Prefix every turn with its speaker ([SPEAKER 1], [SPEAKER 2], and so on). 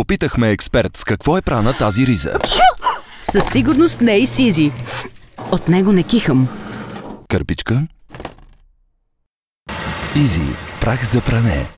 [SPEAKER 1] Попитахме експерт с какво е прана тази риза.
[SPEAKER 2] Със сигурност не е сизи.
[SPEAKER 3] От него не кихам.
[SPEAKER 4] Кърпичка? Изи. Прах за пране.